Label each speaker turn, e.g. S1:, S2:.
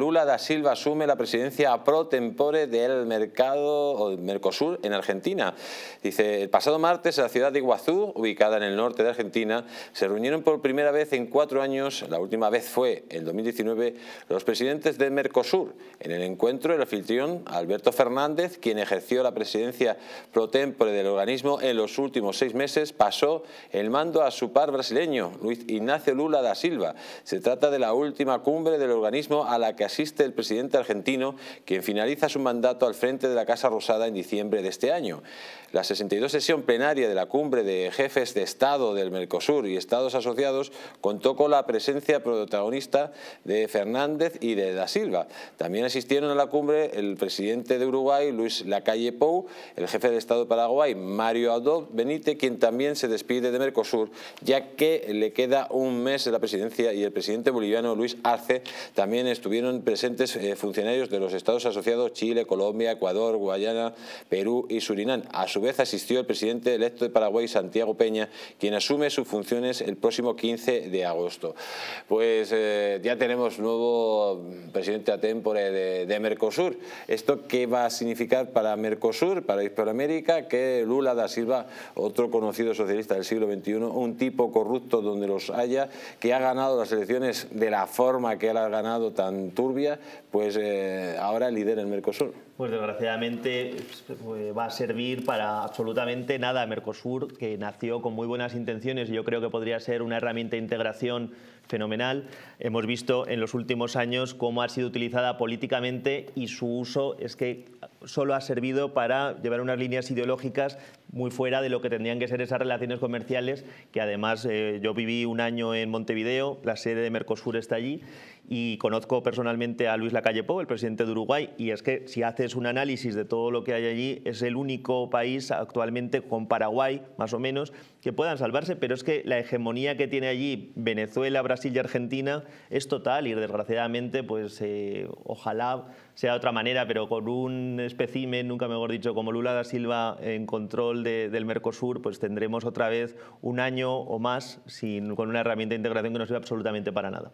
S1: Lula da Silva asume la presidencia pro tempore del mercado Mercosur en Argentina. Dice, el pasado martes en la ciudad de Iguazú, ubicada en el norte de Argentina, se reunieron por primera vez en cuatro años, la última vez fue en 2019, los presidentes de Mercosur. En el encuentro, el anfitrión Alberto Fernández, quien ejerció la presidencia pro tempore del organismo en los últimos seis meses, pasó el mando a su par brasileño, Luis Ignacio Lula da Silva. Se trata de la última cumbre del organismo a la que asiste el presidente argentino, quien finaliza su mandato al frente de la Casa Rosada en diciembre de este año. La 62 sesión plenaria de la cumbre de jefes de Estado del Mercosur y Estados asociados contó con la presencia protagonista de Fernández y de Da Silva. También asistieron a la cumbre el presidente de Uruguay, Luis Lacalle Pou, el jefe de Estado de Paraguay, Mario Adolf Benítez, quien también se despide de Mercosur, ya que le queda un mes de la presidencia y el presidente boliviano Luis Arce también estuvieron presentes eh, funcionarios de los estados asociados Chile, Colombia, Ecuador, Guayana, Perú y Surinam. A su vez asistió el presidente electo de Paraguay, Santiago Peña, quien asume sus funciones el próximo 15 de agosto. Pues eh, ya tenemos nuevo presidente a tempore de, de, Mercosur. ¿Esto qué va a significar para Mercosur, para Hispanoamérica? Que Lula da Silva, otro conocido socialista del siglo XXI, un tipo corrupto donde los haya, que ha ganado las elecciones de la forma que él ha ganado tanto turbia, pues eh, ahora lidera el Mercosur.
S2: Pues desgraciadamente pues, va a servir para absolutamente nada Mercosur, que nació con muy buenas intenciones y yo creo que podría ser una herramienta de integración fenomenal. Hemos visto en los últimos años cómo ha sido utilizada políticamente y su uso es que solo ha servido para llevar unas líneas ideológicas muy fuera de lo que tendrían que ser esas relaciones comerciales, que además eh, yo viví un año en Montevideo, la sede de Mercosur está allí, y conozco personalmente a Luis Lacalle Pou, el presidente de Uruguay, y es que si haces un análisis de todo lo que hay allí, es el único país actualmente con Paraguay, más o menos, que puedan salvarse, pero es que la hegemonía que tiene allí Venezuela, Brasil y Argentina es total y desgraciadamente, pues eh, ojalá sea de otra manera, pero con un espécimen, nunca mejor dicho, como Lula da Silva en control del Mercosur, pues tendremos otra vez un año o más sin, con una herramienta de integración que no sirve absolutamente para nada.